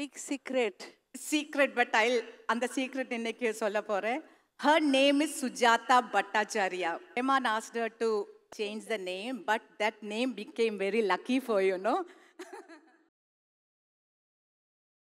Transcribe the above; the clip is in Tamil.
big secret secret but I அந்த சீக்ரெட் இன்னைக்கு சொல்ல போகிறேன் her name is Sujata Bhattacharya ஹேமான் ஆஸ்டர் to change the name but that name became very lucky for you no